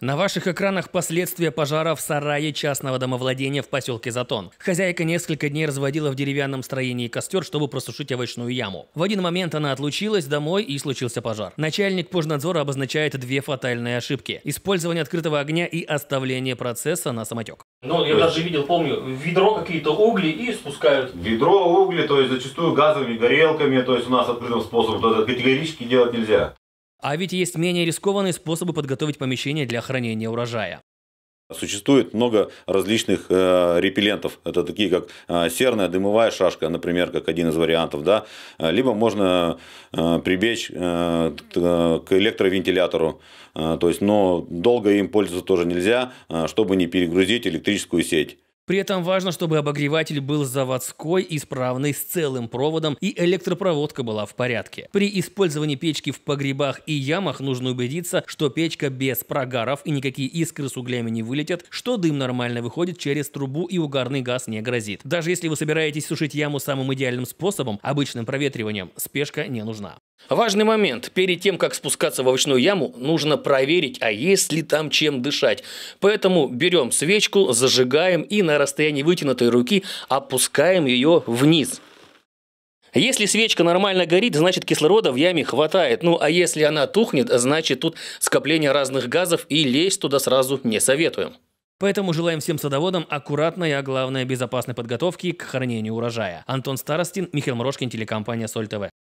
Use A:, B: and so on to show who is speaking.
A: На ваших экранах последствия пожара в сарае частного домовладения в поселке Затон. Хозяйка несколько дней разводила в деревянном строении костер, чтобы просушить овощную яму. В один момент она отлучилась домой и случился пожар. Начальник пожнадзора обозначает две фатальные ошибки. Использование открытого огня и оставление процесса на самотек.
B: Ну, я то даже видел, помню, ведро какие-то угли и спускают. Ведро, угли, то есть зачастую газовыми горелками, то есть у нас открытым способом, то это категорически делать нельзя.
A: А ведь есть менее рискованные способы подготовить помещение для хранения урожая.
B: Существует много различных э, репеллентов. Это такие, как э, серная дымовая шашка, например, как один из вариантов. Да? Э, либо можно э, прибечь э, э, к электровентилятору. Э, то есть, но долго им пользоваться тоже нельзя, э, чтобы не перегрузить электрическую сеть.
A: При этом важно, чтобы обогреватель был заводской, исправный, с целым проводом и электропроводка была в порядке. При использовании печки в погребах и ямах нужно убедиться, что печка без прогаров и никакие искры с углями не вылетят, что дым нормально выходит через трубу и угарный газ не грозит. Даже если вы собираетесь сушить яму самым идеальным способом, обычным проветриванием, спешка не нужна. Важный момент. Перед тем, как спускаться в овощную яму, нужно проверить, а есть ли там чем дышать. Поэтому берем свечку, зажигаем и на расстоянии вытянутой руки опускаем ее вниз. Если свечка нормально горит, значит кислорода в яме хватает. Ну а если она тухнет, значит тут скопление разных газов и лезть туда сразу не советуем. Поэтому желаем всем садоводам аккуратной, а главное безопасной
B: подготовки к хранению урожая. Антон Старостин, Михаил Морошкин, телекомпания Соль ТВ.